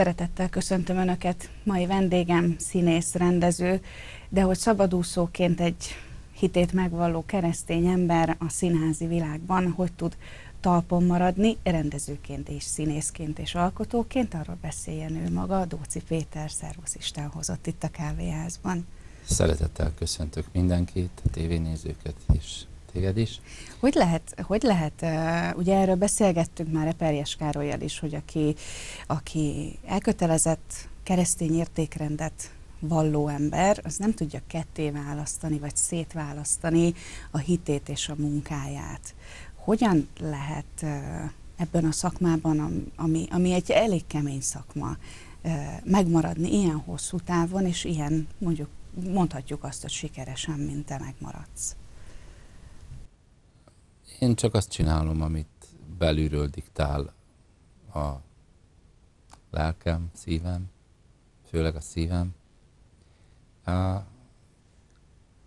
Szeretettel köszöntöm Önöket. Mai vendégem színész, rendező, de hogy szabadúszóként egy hitét megvalló keresztény ember a színházi világban hogy tud talpon maradni, rendezőként és színészként és alkotóként, arról beszéljen ő maga, Dóci Péter, szervusz Isten hozott itt a kávéházban. Szeretettel köszöntök mindenkit, a tévénézőket és téged is. Hogy lehet, hogy lehet ugye erről beszélgettünk már Eperjes Károlyjal is, hogy aki, aki elkötelezett keresztény értékrendet valló ember, az nem tudja ketté választani, vagy szétválasztani a hitét és a munkáját. Hogyan lehet ebben a szakmában, ami, ami egy elég kemény szakma, megmaradni ilyen hosszú távon, és ilyen mondjuk mondhatjuk azt, hogy sikeresen, mint te megmaradsz? Én csak azt csinálom, amit belülről diktál a lelkem, szívem, főleg a szívem.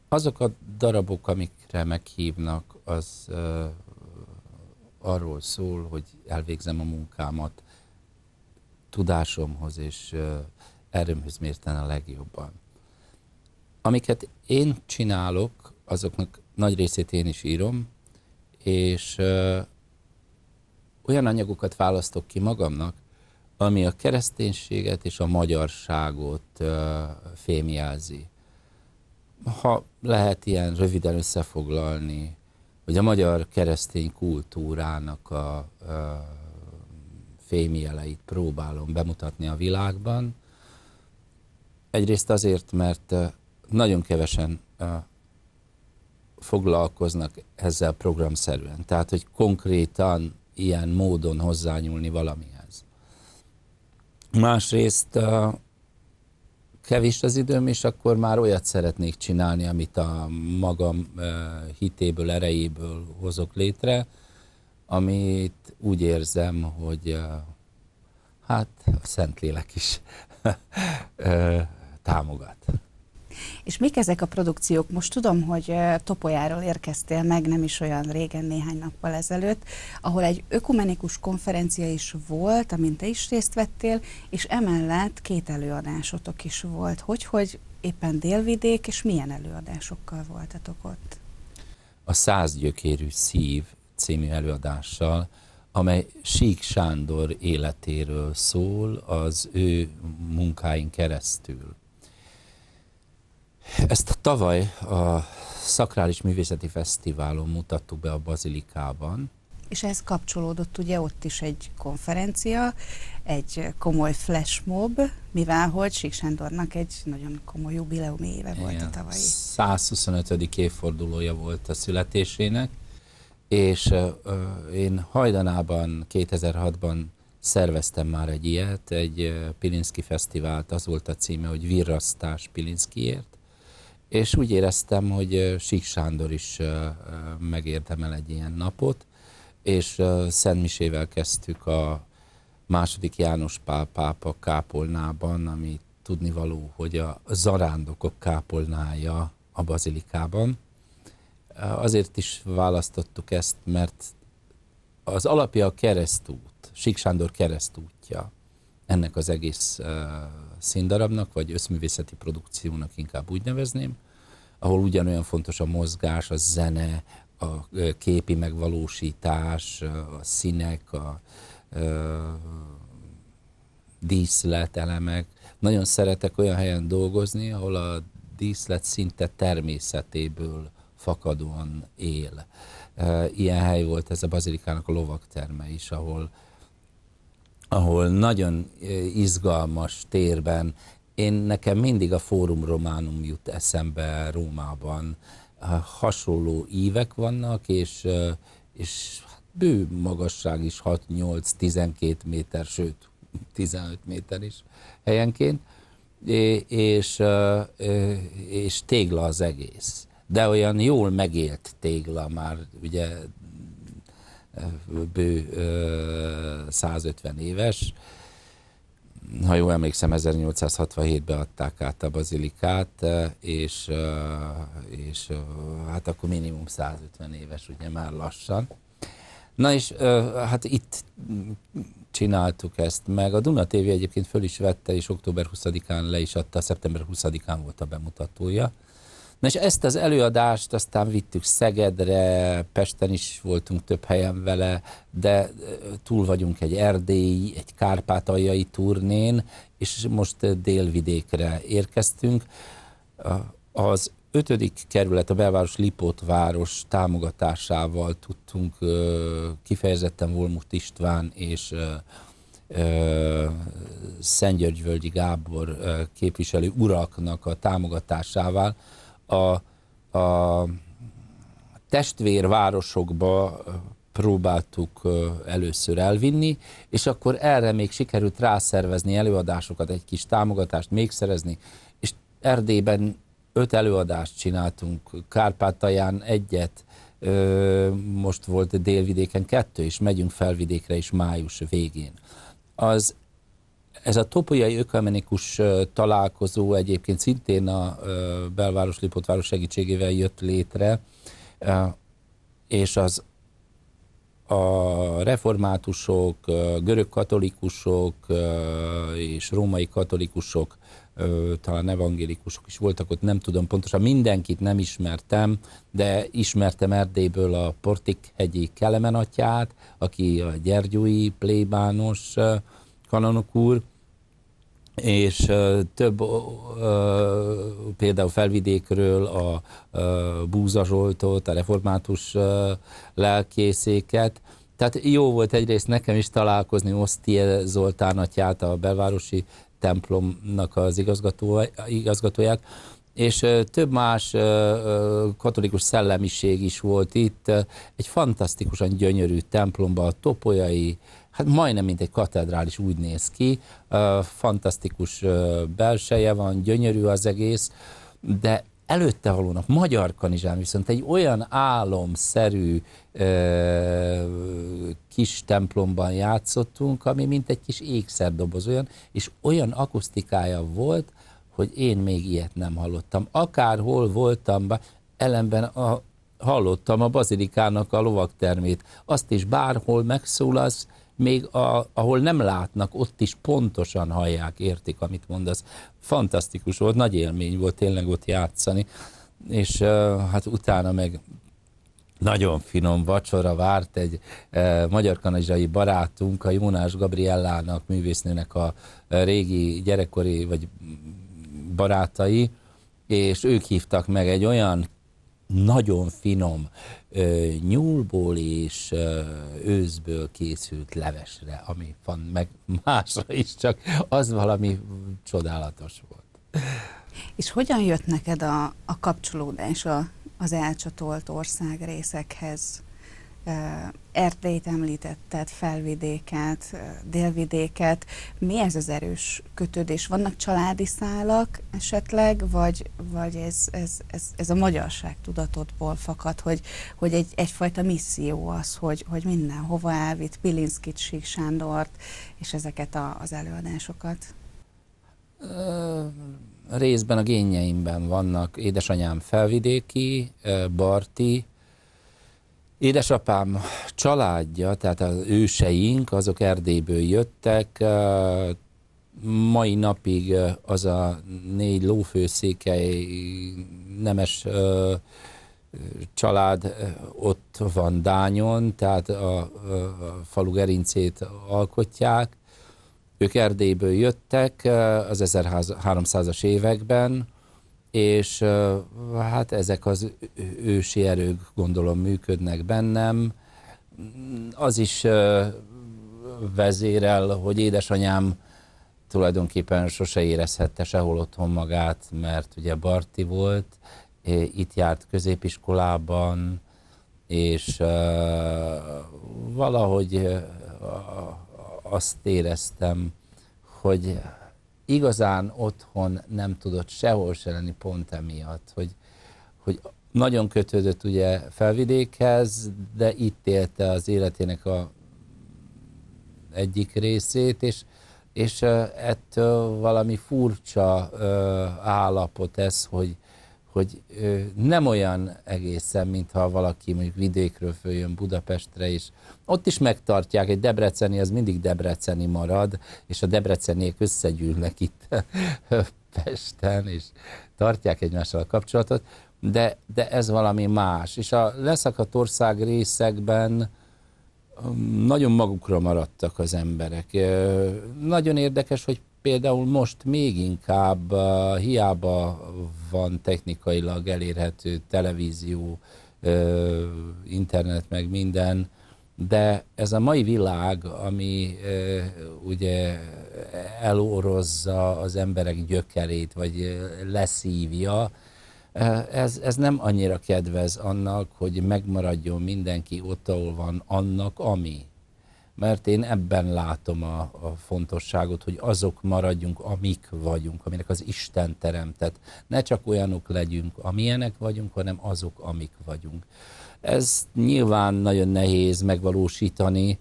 Azok a darabok, amikre meghívnak, az arról szól, hogy elvégzem a munkámat tudásomhoz és erőmhöz mérten a legjobban. Amiket én csinálok, azoknak nagy részét én is írom, és ö, olyan anyagokat választok ki magamnak, ami a kereszténységet és a magyarságot ö, fémjelzi. Ha lehet ilyen röviden összefoglalni, hogy a magyar keresztény kultúrának a ö, fémjeleit próbálom bemutatni a világban. Egyrészt azért, mert nagyon kevesen foglalkoznak ezzel programszerűen. Tehát, hogy konkrétan ilyen módon hozzányúlni valamihez. Másrészt kevés az időm, és akkor már olyat szeretnék csinálni, amit a magam hitéből, erejéből hozok létre, amit úgy érzem, hogy hát a Szentlélek is támogat. És mik ezek a produkciók? Most tudom, hogy Topolyáról érkeztél meg nem is olyan régen, néhány nappal ezelőtt, ahol egy ökumenikus konferencia is volt, amint te is részt vettél, és emellett két előadásotok is volt. Hogy, hogy éppen délvidék, és milyen előadásokkal voltatok ott? A száz gyökérű Szív című előadással, amely Sík Sándor életéről szól, az ő munkáin keresztül. Ezt tavaly a Szakrális Művészeti Fesztiválon mutattuk be a Bazilikában. És ehhez kapcsolódott ugye ott is egy konferencia, egy komoly flashmob, mivel hogy Sándornak egy nagyon komoly jubileumi éve Igen. volt a tavalyi. 125. évfordulója volt a születésének, és uh, én hajdanában 2006-ban szerveztem már egy ilyet, egy Pilinszki fesztivált, az volt a címe, hogy Virrasztás Pilinszkiért, és úgy éreztem, hogy Sik Sándor is megérdemel egy ilyen napot, és Szentmisével kezdtük a második János Pál pápa kápolnában, ami tudnivaló, hogy a zarándokok kápolnája a bazilikában. Azért is választottuk ezt, mert az alapja a keresztút, Sik Sándor keresztútja ennek az egész színdarabnak, vagy összművészeti produkciónak inkább úgy nevezném, ahol ugyanolyan fontos a mozgás, a zene, a képi megvalósítás, a színek, a, a díszletelemek. Nagyon szeretek olyan helyen dolgozni, ahol a díszlet szinte természetéből fakadóan él. Ilyen hely volt ez a bazilikának a lovakterme is, ahol ahol nagyon izgalmas térben én nekem mindig a Fórum Románum jut eszembe Rómában. Hasonló ívek vannak, és, és hát bő magasság is 6-8-12 méter, sőt 15 méter is helyenként, és, és tégla az egész. De olyan jól megélt tégla már, ugye bő 150 éves, ha jól emlékszem, 1867-ben adták át a bazilikát, eh, és, eh, és eh, hát akkor minimum 150 éves, ugye már lassan. Na és hát itt csináltuk ezt meg. A Duna TV egyébként föl is vette, és október 20-án le is adta, szeptember 20-án volt a bemutatója. Na és ezt az előadást aztán vittük Szegedre, Pesten is voltunk több helyen vele, de túl vagyunk egy erdélyi, egy kárpátaljai turnén, és most délvidékre érkeztünk. Az ötödik kerület, a belváros Lipótváros támogatásával tudtunk kifejezetten Volmut István és Szentgyörgyvölgyi Gábor képviselő uraknak a támogatásával a, a testvérvárosokba próbáltuk először elvinni, és akkor erre még sikerült rászervezni előadásokat, egy kis támogatást még szerezni, és Erdélyben öt előadást csináltunk, Kárpátalján egyet, most volt délvidéken kettő, és megyünk felvidékre is május végén. Az ez a topolyai ökumenikus találkozó egyébként szintén a belváros Lipotváros segítségével jött létre, és az a reformátusok, görög katolikusok és római katolikusok, talán evangélikusok is voltak ott, nem tudom pontosan, mindenkit nem ismertem, de ismertem Erdélyből a Portik hegyi Kelemen atyát, aki a Gyergyói plébános kanonok úr, és több például felvidékről a Búza Zsoltot, a református lelkészéket, tehát jó volt egyrészt nekem is találkozni Osztie Zoltán atyát, a belvárosi templomnak az igazgató, igazgatóját, és több más katolikus szellemiség is volt itt. Egy fantasztikusan gyönyörű templomban, a topolyai, hát majdnem mint egy katedrális úgy néz ki, fantasztikus belseje van, gyönyörű az egész, de előtte halónak Magyar Kanizsán viszont egy olyan álomszerű kis templomban játszottunk, ami mint egy kis ékszerdoboz olyan, és olyan akusztikája volt, hogy én még ilyet nem hallottam. Akárhol voltam, ellenben a, hallottam a bazilikának a lovaktermét. Azt is bárhol megszólalsz, még a, ahol nem látnak, ott is pontosan hallják, értik, amit mondasz. Fantasztikus volt, nagy élmény volt tényleg ott játszani, és hát utána meg nagyon finom vacsora várt egy e, magyar kanadzsai barátunk, a Jónás Gabriellának, művésznőnek a régi gyerekkori vagy barátai, és ők hívtak meg egy olyan nagyon finom ö, nyúlból és ö, készült levesre, ami van meg másra is, csak az valami csodálatos volt. És hogyan jött neked a, a kapcsolódás a, az elcsatolt országrészekhez? Erdélyt említetted, felvidéket, délvidéket. Mi ez az erős kötődés? Vannak családi szálak esetleg, vagy, vagy ez, ez, ez, ez a magyarság tudatodból fakad, hogy, hogy egy, egyfajta misszió az, hogy, hogy mindenhova elvitt Pilinszkit, Sík Sándort és ezeket a, az előadásokat? Ö, részben a génjeimben vannak. Édesanyám felvidéki, barti, Édesapám családja, tehát az őseink, azok Erdélyből jöttek, mai napig az a négy lófőszékely nemes család ott van Dányon, tehát a, a falu gerincét alkotják. Ők Erdélyből jöttek az 1300-as években, és hát ezek az ősi erők gondolom működnek bennem. Az is vezérel, hogy édesanyám tulajdonképpen sose érezhette sehol otthon magát, mert ugye Barti volt, itt járt középiskolában, és valahogy azt éreztem, hogy igazán otthon nem tudott sehol se lenni pont emiatt, hogy, hogy nagyon kötődött ugye felvidékhez, de itt élte az életének a egyik részét, és, és ettől valami furcsa állapot ez, hogy, hogy nem olyan egészen, mintha valaki mondjuk vidékről följön Budapestre, is. ott is megtartják, egy debreceni az mindig debreceni marad, és a debreceniek összegyűlnek itt Pesten, és tartják egymással a kapcsolatot, de, de ez valami más. És a leszakadt ország részekben mm, nagyon magukra maradtak az emberek. Nagyon érdekes, hogy például most még inkább uh, hiába van technikailag elérhető televízió, uh, internet, meg minden, de ez a mai világ, ami uh, ugye elorozza az emberek gyökerét, vagy uh, leszívja, uh, ez, ez nem annyira kedvez annak, hogy megmaradjon mindenki ott, ahol van annak, ami mert én ebben látom a, a fontosságot, hogy azok maradjunk, amik vagyunk, aminek az Isten teremtett. Ne csak olyanok legyünk, amilyenek vagyunk, hanem azok, amik vagyunk. Ez nyilván nagyon nehéz megvalósítani.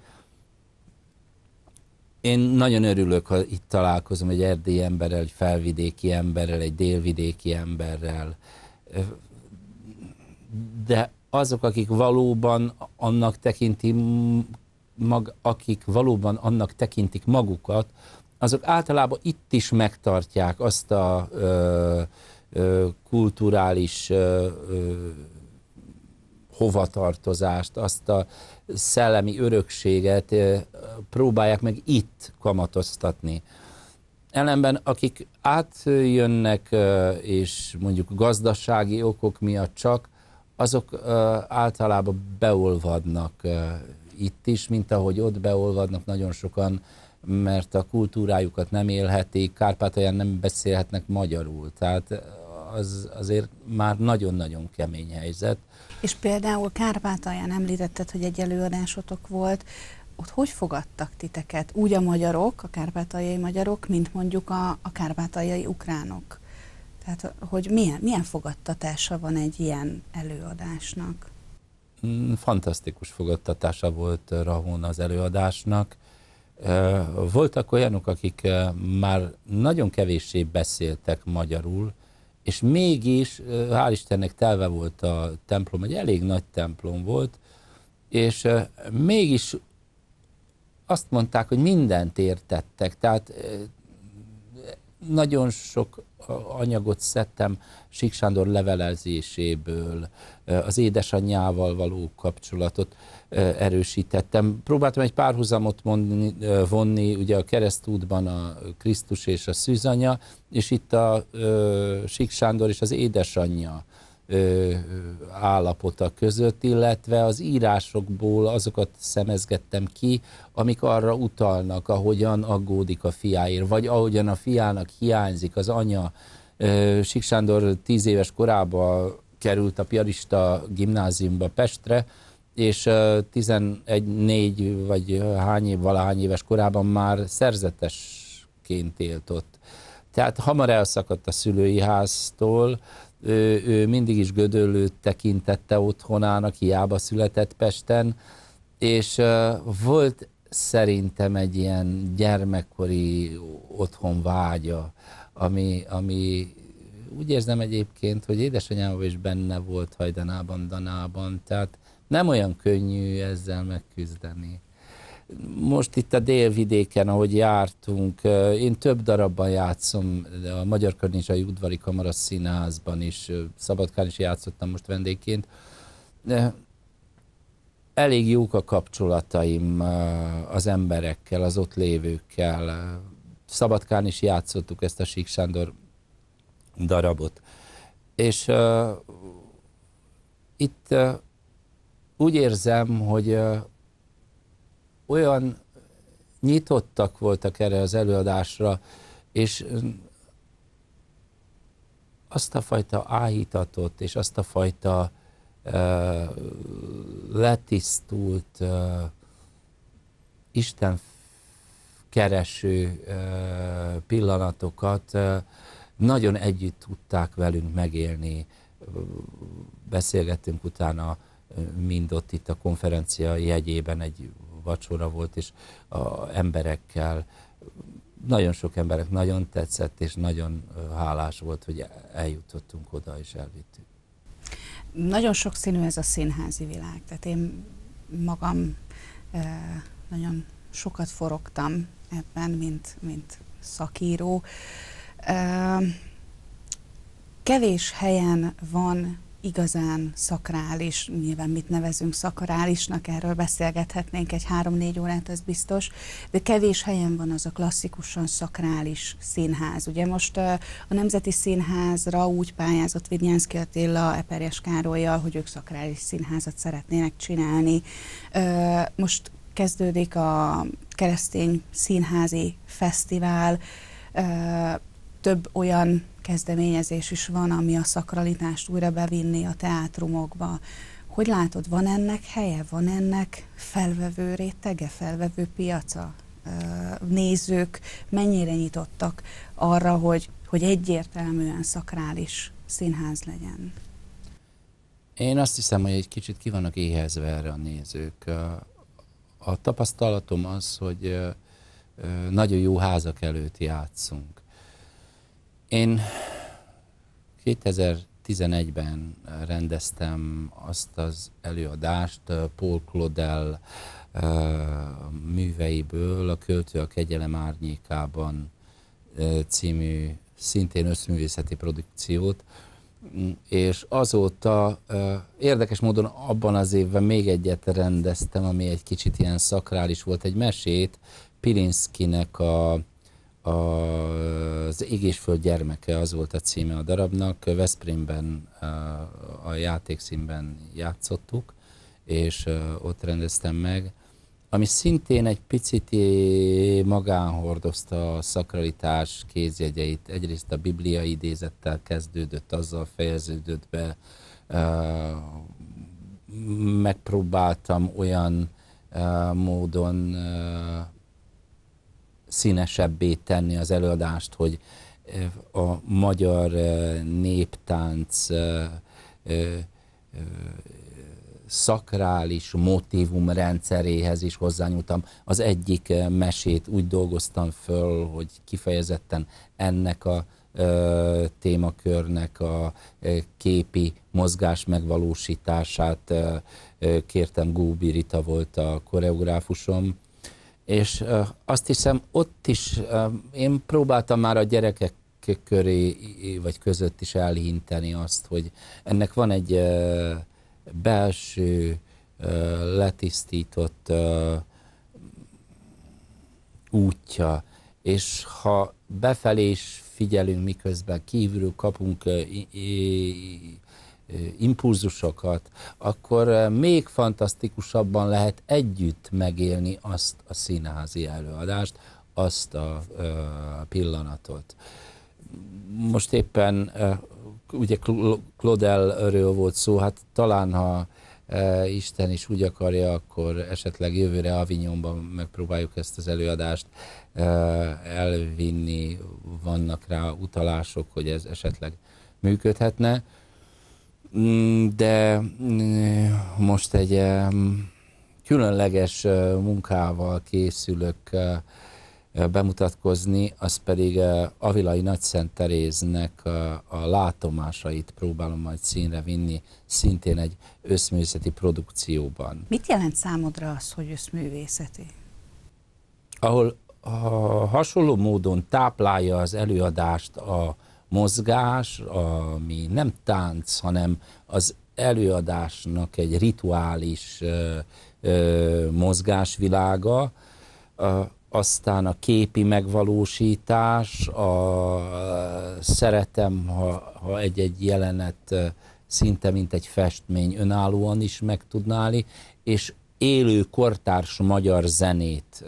Én nagyon örülök, ha itt találkozom egy erdélyi emberrel, egy felvidéki emberrel, egy délvidéki emberrel. De azok, akik valóban annak tekinti mag, akik valóban annak tekintik magukat, azok általában itt is megtartják azt a ö, ö, kulturális ö, ö, hovatartozást, azt a szellemi örökséget ö, próbálják meg itt kamatoztatni. Ellenben, akik átjönnek, ö, és mondjuk gazdasági okok miatt csak, azok ö, általában beolvadnak itt is, mint ahogy ott beolvadnak nagyon sokan, mert a kultúrájukat nem élhetik, Kárpátalján nem beszélhetnek magyarul. Tehát az azért már nagyon-nagyon kemény helyzet. És például Kárpátalján említetted, hogy egy előadásotok volt, ott hogy fogadtak titeket? Úgy a magyarok, a kárpátaljai magyarok, mint mondjuk a, a kárpátaljai ukránok. Tehát, hogy milyen, milyen fogadtatása van egy ilyen előadásnak? Mm, fantasztikus fogadtatása volt Rahón az előadásnak. Voltak olyanok, akik már nagyon kevéssé beszéltek magyarul, és mégis, hál' Istennek telve volt a templom, egy elég nagy templom volt, és mégis azt mondták, hogy mindent értettek, tehát nagyon sok anyagot szedtem Sik Sándor levelezéséből, az édesanyjával való kapcsolatot erősítettem. Próbáltam egy párhuzamot mondani, vonni, ugye a keresztútban a Krisztus és a szűzanya, és itt a Sik Sándor és az édesanyja állapota között, illetve az írásokból azokat szemezgettem ki, amik arra utalnak, ahogyan aggódik a fiáért, vagy ahogyan a fiának hiányzik az anya. Sik Sándor tíz éves korában került a piarista gimnáziumba Pestre, és 14 vagy hány év, valahány éves korában már szerzetesként élt ott. Tehát hamar elszakadt a szülői háztól, ő, ő mindig is Gödöllőt tekintette otthonának, hiába született Pesten, és uh, volt szerintem egy ilyen gyermekkori otthon vágya, ami, ami úgy érzem egyébként, hogy édesanyám is benne volt hajdanában, danában, tehát nem olyan könnyű ezzel megküzdeni most itt a délvidéken, ahogy jártunk, én több darabban játszom, a Magyar Környézsai Udvari Kamara Színházban is, Szabadkán is játszottam most vendégként. De elég jók a kapcsolataim az emberekkel, az ott lévőkkel. Szabadkán is játszottuk ezt a Sík Sándor darabot. És uh, itt uh, úgy érzem, hogy uh, olyan nyitottak voltak erre az előadásra, és azt a fajta áhítatot, és azt a fajta uh, letisztult uh, Isten kereső uh, pillanatokat uh, nagyon együtt tudták velünk megélni. Beszélgettünk utána mind ott itt a konferencia jegyében egy vacsora volt, és a emberekkel, nagyon sok emberek nagyon tetszett, és nagyon hálás volt, hogy eljutottunk oda, és elvittük. Nagyon sok színű ez a színházi világ, tehát én magam nagyon sokat forogtam ebben, mint, mint szakíró. Kevés helyen van igazán szakrális, nyilván mit nevezünk szakrálisnak, erről beszélgethetnénk egy három-négy órát, ez biztos, de kevés helyen van az a klasszikusan szakrális színház. Ugye most a Nemzeti Színházra úgy pályázott Vidnyánszki Attila Eperjes Károlyjal, hogy ők szakrális színházat szeretnének csinálni. Most kezdődik a keresztény színházi fesztivál, több olyan kezdeményezés is van, ami a szakralitást újra bevinni a teátrumokba. Hogy látod, van ennek helye, van ennek felvevő rétege, felvevő piaca? Nézők mennyire nyitottak arra, hogy, hogy egyértelműen szakrális színház legyen? Én azt hiszem, hogy egy kicsit ki vannak éhezve erre a nézők. A tapasztalatom az, hogy nagyon jó házak előtt játszunk. Én 2011-ben rendeztem azt az előadást eh, Paul Claudel eh, műveiből, a Költő a kegyelem árnyékában eh, című szintén összművészeti produkciót, mm, és azóta érdekes módon abban az évben még egyet rendeztem, ami egy kicsit ilyen szakrális volt, egy mesét Pilinszkinek a az égésföld gyermeke az volt a címe a darabnak, Veszprémben eh, a játékszínben játszottuk, és eh, ott rendeztem meg, ami szintén egy picit magánhordozta a szakralitás kézjegyeit. Egyrészt a Biblia idézettel kezdődött, azzal fejeződött be. Eh, megpróbáltam olyan módon színesebbé tenni az előadást, hogy eh, a magyar eh, néptánc eh, szakrális motivum rendszeréhez is hozzányúltam. Az egyik mesét úgy dolgoztam föl, hogy kifejezetten ennek a témakörnek a képi mozgás megvalósítását kértem, Góbi Rita volt a koreográfusom, és azt hiszem, ott is én próbáltam már a gyerekek köré vagy között is elhinteni azt, hogy ennek van egy belső, letisztított útja, és ha befelé is figyelünk, miközben kívülről kapunk impulzusokat, akkor még fantasztikusabban lehet együtt megélni azt a színházi előadást, azt a pillanatot. Most éppen ugye claudel erről volt szó, hát talán ha Isten is úgy akarja, akkor esetleg jövőre Avignonban megpróbáljuk ezt az előadást elvinni, vannak rá utalások, hogy ez esetleg működhetne. Mm, de mm, most egy különleges munkával készülök bemutatkozni, az pedig Avilai Nagyszent Teréznek a látomásait próbálom majd színre vinni, szintén egy összművészeti produkcióban. Mit jelent számodra az, hogy összművészeti? Ahol a hasonló módon táplálja az előadást a, mozgás, ami nem tánc, hanem az előadásnak egy rituális mozgásvilága, aztán a képi megvalósítás, a, szeretem, ha, ha egy-egy jelenet szinte mint egy festmény önállóan is meg tudnáli, és élő kortárs magyar zenét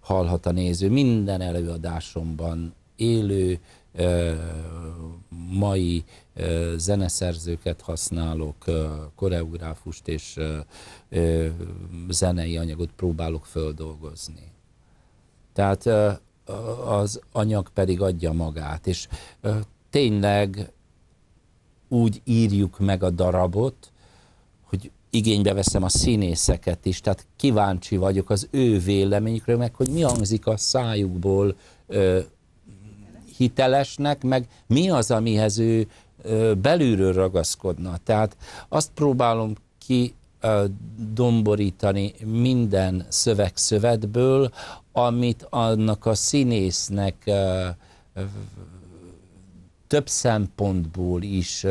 hallhat a néző. Minden előadásomban élő, mai zeneszerzőket használok, koreográfust és zenei anyagot próbálok földolgozni. Tehát az anyag pedig adja magát, és tényleg úgy írjuk meg a darabot, hogy igénybe veszem a színészeket is, tehát kíváncsi vagyok az ő véleményükre, meg hogy mi hangzik a szájukból hitelesnek, meg mi az, amihez ő belülről ragaszkodna. Tehát azt próbálom ki domborítani minden szövegszövetből, amit annak a színésznek több szempontból is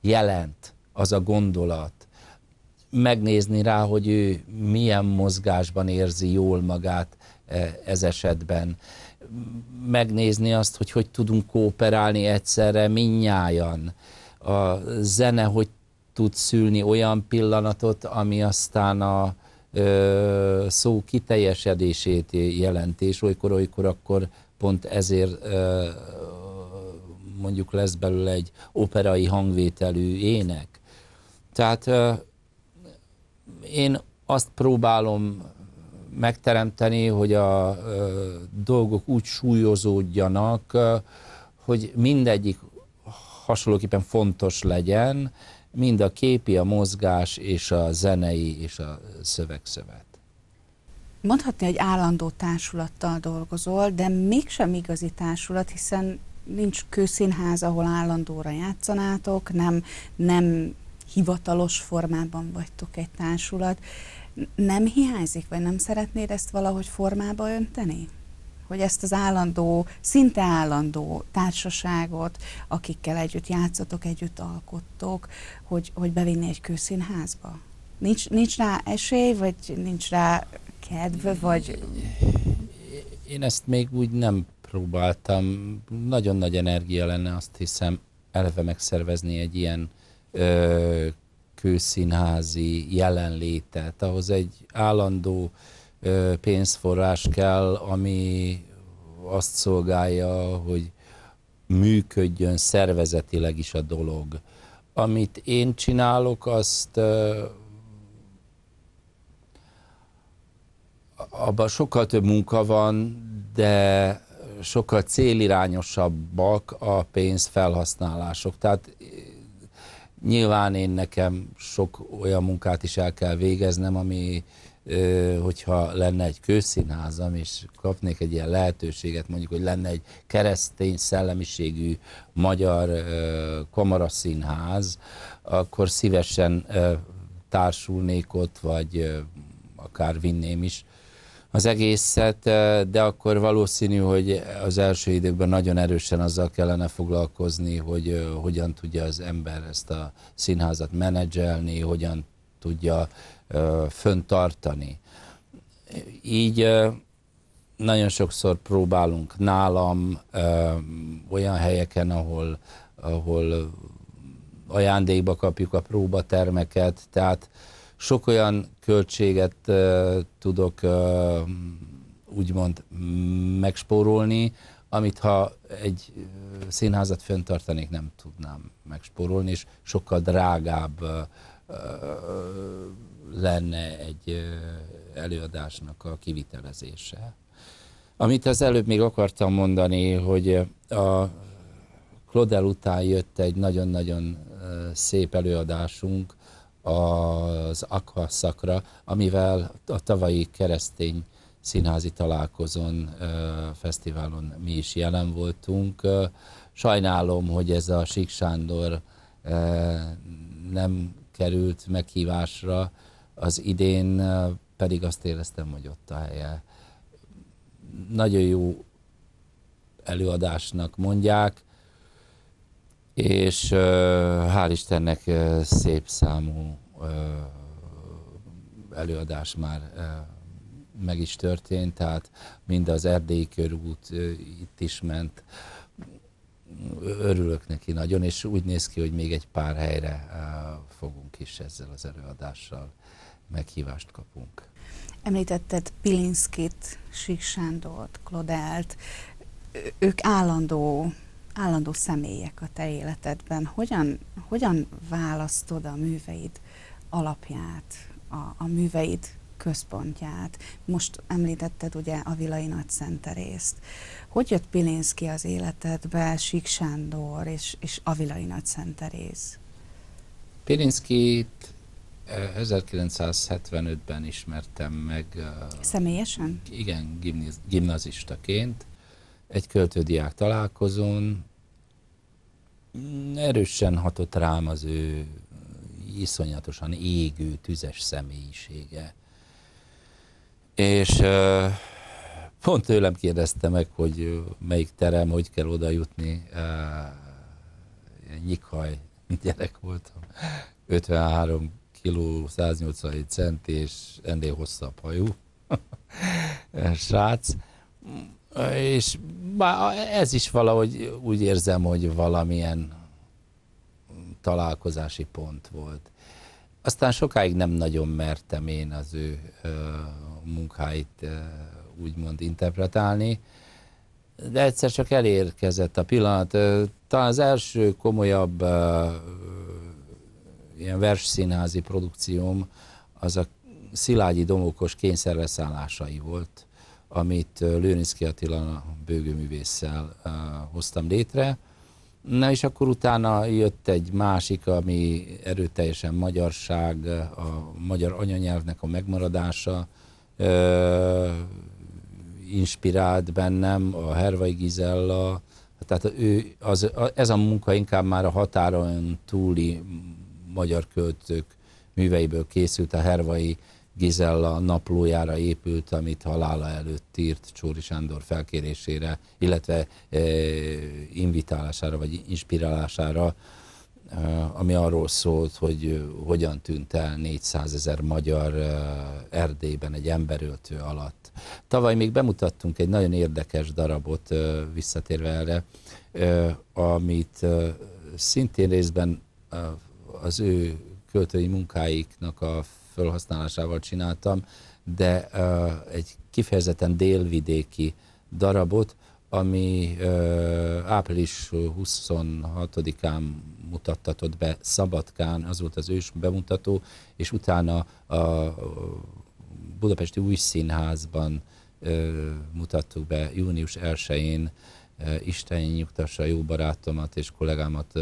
jelent az a gondolat. Megnézni rá, hogy ő milyen mozgásban érzi jól magát e, ez esetben megnézni azt, hogy hogy tudunk kooperálni egyszerre minnyájan. A zene hogy tud szülni olyan pillanatot, ami aztán a ö, szó kiteljesedését jelenti, és olykor-olykor akkor pont ezért ö, mondjuk lesz belőle egy operai hangvételű ének. Tehát ö, én azt próbálom megteremteni, hogy a dolgok úgy súlyozódjanak, hogy mindegyik hasonlóképpen fontos legyen, mind a képi, a mozgás és a zenei és a szövegszövet. Mondhatni, hogy állandó társulattal dolgozol, de mégsem igazi társulat, hiszen nincs kőszínház, ahol állandóra játszanátok, nem, nem hivatalos formában vagytok egy társulat nem hiányzik, vagy nem szeretnéd ezt valahogy formába önteni? Hogy ezt az állandó, szinte állandó társaságot, akikkel együtt játszotok, együtt alkottok, hogy, hogy bevinni egy kőszínházba? Nincs, nincs rá esély, vagy nincs rá kedv, vagy... Én ezt még úgy nem próbáltam. Nagyon nagy energia lenne, azt hiszem, eleve megszervezni egy ilyen ö, kőszínházi jelenlétet, ahhoz egy állandó pénzforrás kell, ami azt szolgálja, hogy működjön szervezetileg is a dolog. Amit én csinálok, azt abban sokkal több munka van, de sokkal célirányosabbak a pénz felhasználások. Tehát Nyilván én nekem sok olyan munkát is el kell végeznem, ami hogyha lenne egy kőszínházam, és kapnék egy ilyen lehetőséget, mondjuk, hogy lenne egy keresztény szellemiségű magyar kamaraszínház, akkor szívesen társulnék ott, vagy akár vinném is az egészet, de akkor valószínű, hogy az első időkben nagyon erősen azzal kellene foglalkozni, hogy hogyan tudja az ember ezt a színházat menedzselni, hogyan tudja föntartani. Így nagyon sokszor próbálunk nálam olyan helyeken, ahol, ahol ajándékba kapjuk a próbatermeket, tehát sok olyan költséget uh, tudok uh, úgymond megspórolni, amit ha egy színházat fenntartanék, nem tudnám megspórolni, és sokkal drágább uh, lenne egy uh, előadásnak a kivitelezése. Amit az előbb még akartam mondani, hogy a Claudel után jött egy nagyon-nagyon szép előadásunk, az Aqua Szakra, amivel a tavalyi keresztény színházi találkozón, fesztiválon mi is jelen voltunk. Sajnálom, hogy ez a Sik Sándor nem került meghívásra, az idén pedig azt éreztem, hogy ott a helye. Nagyon jó előadásnak mondják, és hál' Istennek szép számú előadás már meg is történt, tehát mind az erdélyi körút itt is ment, örülök neki nagyon, és úgy néz ki, hogy még egy pár helyre fogunk is ezzel az előadással meghívást kapunk. Említetted Pilinszkit, Sik Sándort, Klodelt, ők állandó állandó személyek a te életedben. Hogyan, hogyan választod a műveid alapját, a, a műveid központját? Most említetted ugye a Vilai Nagy Szenterészt. Hogy jött Pilinszki az életedbe, Sik Sándor és, és a Vilai Nagy Szenterész? Pilinszkit 1975-ben eh, ismertem meg. Eh, Személyesen? Igen, gimnazistaként. Egy költődiák találkozón, erősen hatott rám az ő iszonyatosan égő, tüzes személyisége. És pont tőlem kérdezte meg, hogy melyik terem, hogy kell oda jutni. Nyikhaj gyerek voltam, 53 kiló, 187 cent és ennél hosszabb hajú srác. És bár ez is valahogy úgy érzem, hogy valamilyen találkozási pont volt. Aztán sokáig nem nagyon mertem én az ő ö, munkáit ö, úgymond interpretálni, de egyszer csak elérkezett a pillanat. Ö, talán az első komolyabb ö, ilyen versszínházi produkcióm az a Szilágyi Domokos kényszerleszállásai volt amit Lőrinszki Attila bőgőművésszel hoztam létre. Na és akkor utána jött egy másik, ami erőteljesen magyarság, a magyar anyanyelvnek a megmaradása ö, inspirált bennem, a Hervai Gizella, tehát ő, az, ez a munka inkább már a határon túli magyar költők műveiből készült, a Hervai Gizella naplójára épült, amit halála előtt írt Csóri Sándor felkérésére, illetve e, invitálására vagy inspirálására, e, ami arról szólt, hogy eh, hogyan tűnt el 400 ezer magyar e, Erdélyben egy emberöltő alatt. Tavaly még bemutattunk egy nagyon érdekes darabot, e, visszatérve erre, e, amit e, szintén részben e, az ő költői munkáiknak a felhasználásával csináltam, de egy kifejezetten délvidéki darabot, ami április 26-án mutattatott be Szabadkán, az volt az ős bemutató, és utána a Budapesti Új Színházban mutattuk be június 1-én Isten nyugtassa jó barátomat és kollégámat,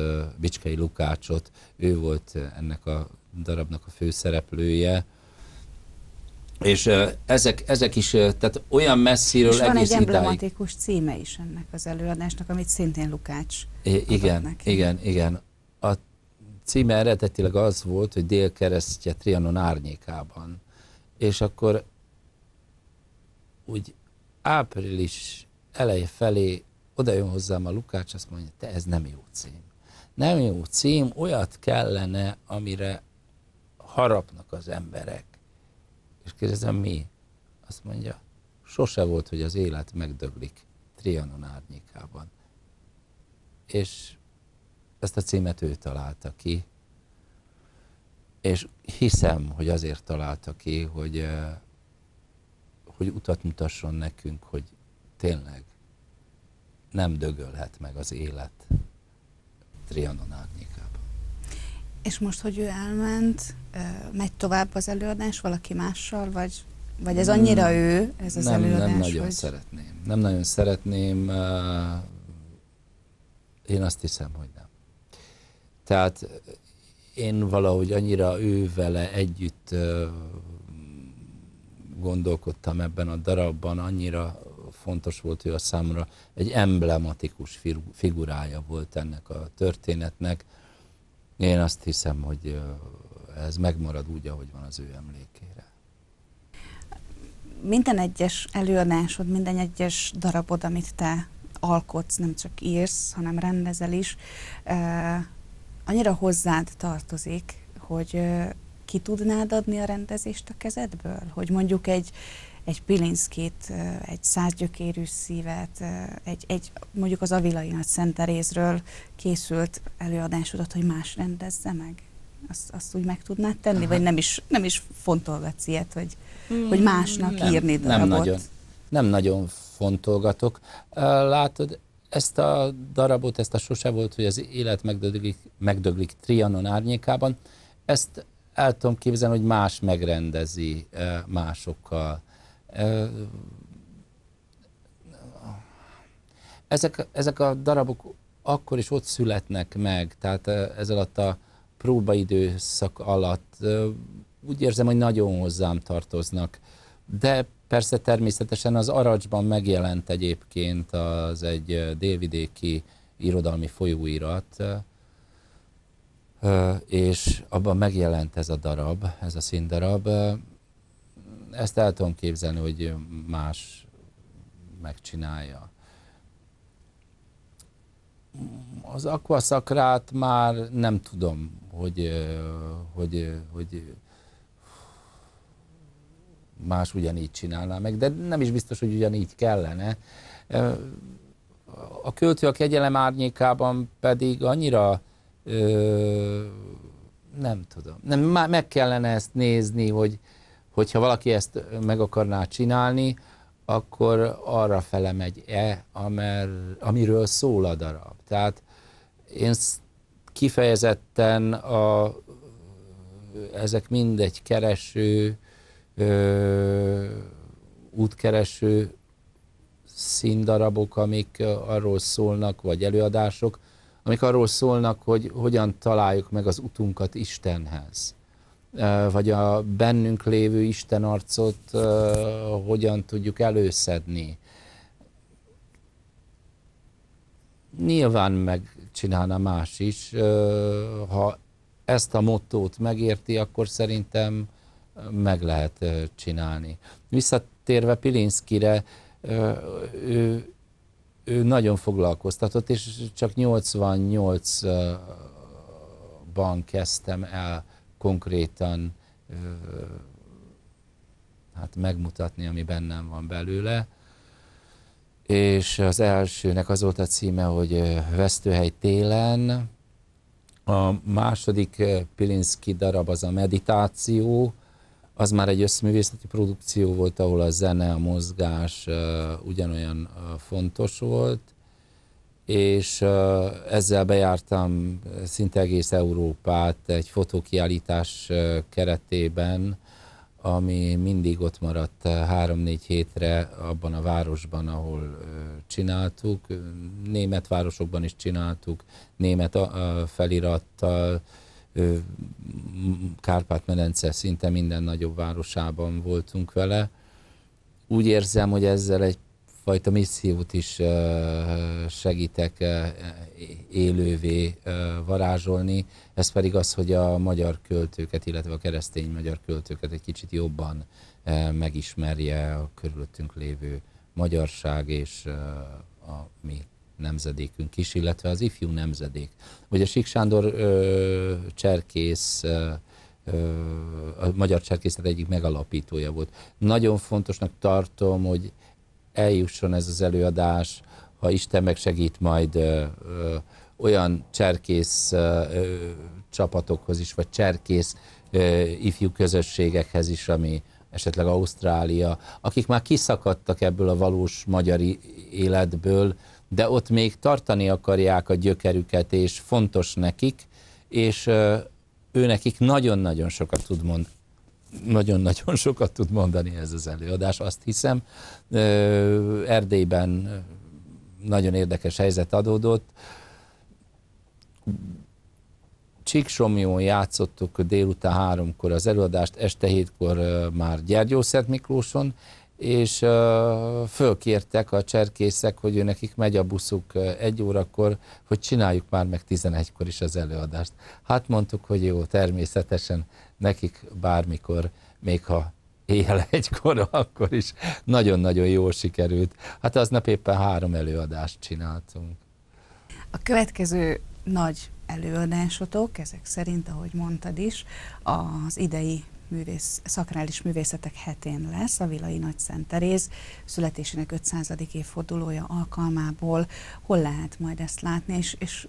Bicskei Lukácsot, ő volt ennek a darabnak a főszereplője. És ezek, ezek is, tehát olyan messziről És van egész egy emblematikus idáig... címe is ennek az előadásnak, amit szintén Lukács é, igen, neki. igen, igen. A címe eredetileg az volt, hogy délkeresztje Trianon árnyékában. És akkor úgy április eleje felé oda jön hozzám a Lukács, azt mondja, te ez nem jó cím. Nem jó cím, olyat kellene, amire harapnak az emberek. És kérdezem, mi? Azt mondja, sose volt, hogy az élet megdöglik Trianon árnyékában. És ezt a címet ő találta ki, és hiszem, hogy azért találta ki, hogy, hogy utat mutasson nekünk, hogy tényleg nem dögölhet meg az élet Trianon árnyékában. És most, hogy ő elment, megy tovább az előadás valaki mással, vagy, vagy ez annyira ő, ez az nem, előadás? Nem nagyon hogy... szeretném. Nem nagyon szeretném. Én azt hiszem, hogy nem. Tehát én valahogy annyira ő vele együtt gondolkodtam ebben a darabban, annyira fontos volt ő a számra, egy emblematikus figurája volt ennek a történetnek, én azt hiszem, hogy ez megmarad úgy, ahogy van az ő emlékére. Minden egyes előadásod, minden egyes darabod, amit te alkotsz, nem csak írsz, hanem rendezel is, annyira hozzád tartozik, hogy ki tudnád adni a rendezést a kezedből? Hogy mondjuk egy, egy pilinszkit, egy százgyökérű szívet, egy, egy mondjuk az Avilai Nagy Szenterézről készült előadásodat, hogy más rendezze meg? Azt, azt úgy meg tudnád tenni, Aha. vagy nem is, nem is fontolgatsz ilyet, hogy, mm. hogy másnak nem, írni darabot? Nem nagyon, nem nagyon fontolgatok. Látod, ezt a darabot, ezt a sose volt, hogy az élet megdöglik, megdöglik Trianon árnyékában, ezt el tudom képzelni, hogy más megrendezi másokkal. Ezek, ezek a darabok akkor is ott születnek meg, tehát ez alatt a próbaidőszak alatt úgy érzem, hogy nagyon hozzám tartoznak. De persze természetesen az Aracsban megjelent egyébként az egy délvidéki irodalmi folyóirat, és abban megjelent ez a darab, ez a színdarab, ezt el tudom képzelni, hogy más megcsinálja. Az akvaszakrát már nem tudom, hogy, hogy, hogy más ugyanígy csinálná meg, de nem is biztos, hogy ugyanígy kellene. A költő a kegyelem árnyékában pedig annyira nem tudom, nem, meg kellene ezt nézni, hogy, hogyha valaki ezt meg akarná csinálni, akkor arra fele megy e, amer, amiről szól a darab. Tehát én kifejezetten a, ezek mind egy kereső, ö, útkereső színdarabok, amik arról szólnak, vagy előadások, amik arról szólnak, hogy hogyan találjuk meg az utunkat Istenhez vagy a bennünk lévő Isten arcot hogyan tudjuk előszedni. Nyilván megcsinálna más is. Ha ezt a mottót megérti, akkor szerintem meg lehet csinálni. Visszatérve Pilinszkire, ő, ő nagyon foglalkoztatott, és csak 88-ban kezdtem el konkrétan hát megmutatni, ami bennem van belőle. És az elsőnek az volt a címe, hogy Vesztőhely télen. A második Pilinszki darab az a meditáció, az már egy összművészeti produkció volt, ahol a zene, a mozgás ugyanolyan fontos volt, és ezzel bejártam szinte egész Európát egy fotókiállítás keretében, ami mindig ott maradt három-négy hétre abban a városban, ahol csináltuk. Német városokban is csináltuk, német felirattal, Kárpát-medence szinte minden nagyobb városában voltunk vele. Úgy érzem, hogy ezzel egy fajta missziót is segítek élővé varázsolni, ez pedig az, hogy a magyar költőket, illetve a keresztény magyar költőket egy kicsit jobban megismerje a körülöttünk lévő magyarság és a mi nemzedékünk is, illetve az ifjú nemzedék. Ugye Sik Sándor ö, cserkész, ö, a magyar cserkészet egyik megalapítója volt. Nagyon fontosnak tartom, hogy eljusson ez az előadás, ha Isten megsegít majd ö, ö, olyan cserkész ö, ö, csapatokhoz is, vagy cserkész ö, ifjú közösségekhez is, ami esetleg Ausztrália, akik már kiszakadtak ebből a valós magyar életből, de ott még tartani akarják a gyökerüket, és fontos nekik, és ö, ő nekik nagyon-nagyon sokat tud mond, nagyon-nagyon sokat tud mondani ez az előadás, azt hiszem. Erdélyben nagyon érdekes helyzet adódott. Csíksomjón játszottuk délután háromkor az előadást, este hétkor már Gyergyó Szent Miklóson, és fölkértek a cserkészek, hogy ő nekik megy a buszuk egy órakor, hogy csináljuk már meg 11-kor is az előadást. Hát mondtuk, hogy jó, természetesen nekik bármikor, még ha éjjel egykor, akkor is nagyon-nagyon jól sikerült. Hát aznap éppen három előadást csináltunk. A következő nagy előadásotok, ezek szerint, ahogy mondtad is, az idei művész, szakrális művészetek hetén lesz, a Vilai Nagy Szent Teréz születésének 500. évfordulója alkalmából. Hol lehet majd ezt látni, és, és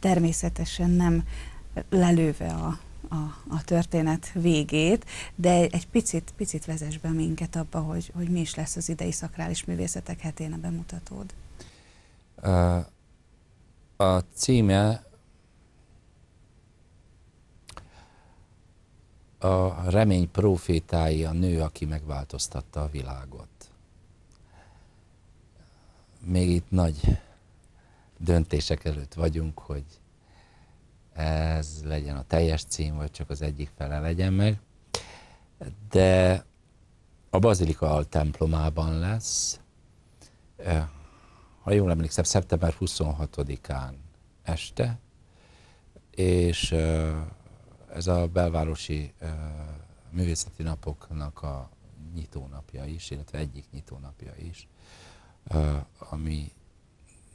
természetesen nem lelőve a a, a történet végét, de egy picit, picit vezess be minket abba, hogy, hogy mi is lesz az idei szakrális művészetek hetén a bemutatód. A címe a remény profétái a nő, aki megváltoztatta a világot. Még itt nagy döntések előtt vagyunk, hogy ez legyen a teljes cím, vagy csak az egyik fele legyen meg. De a Bazilika altemplomában lesz, ha jól emlékszem, szeptember 26-án este, és ez a belvárosi művészeti napoknak a nyitónapja is, illetve egyik nyitónapja is, ami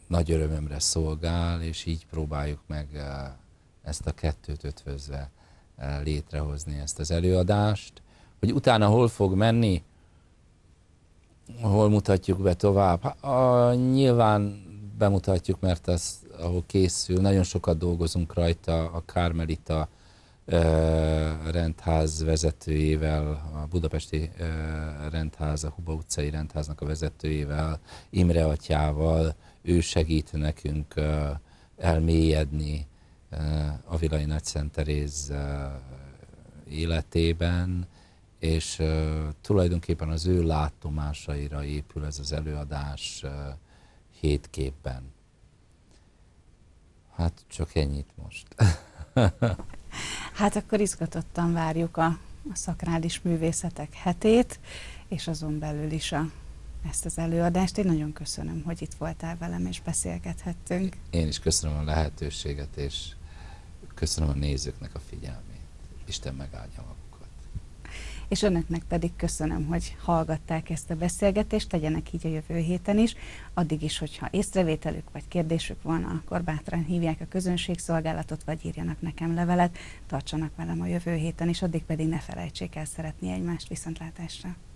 nagy örömömre szolgál, és így próbáljuk meg ezt a kettőt ötvözve eh, létrehozni ezt az előadást. Hogy utána hol fog menni, hol mutatjuk be tovább? A, nyilván bemutatjuk, mert az, ahol készül, nagyon sokat dolgozunk rajta, a Kármelita eh, rendház vezetőjével, a budapesti eh, rendház, a Huba utcai rendháznak a vezetőjével, Imre atyával, ő segít nekünk elmélyedni Eh, Avilai Nagyszent Teréz eh, életében, és eh, tulajdonképpen az ő látomásaira épül ez az előadás hétképpen. Hát csak ennyit most. hát akkor izgatottan várjuk a, a szakrális művészetek hetét, és azon belül is a, ezt az előadást. Én nagyon köszönöm, hogy itt voltál velem, és beszélgethettünk. Én is köszönöm a lehetőséget, és Köszönöm a nézőknek a figyelmét. Isten megáldja magukat. És önöknek pedig köszönöm, hogy hallgatták ezt a beszélgetést, tegyenek így a jövő héten is. Addig is, hogyha észrevételük vagy kérdésük van, akkor bátran hívják a közönségszolgálatot, vagy írjanak nekem levelet, tartsanak velem a jövő héten is, addig pedig ne felejtsék el szeretni egymást viszontlátásra.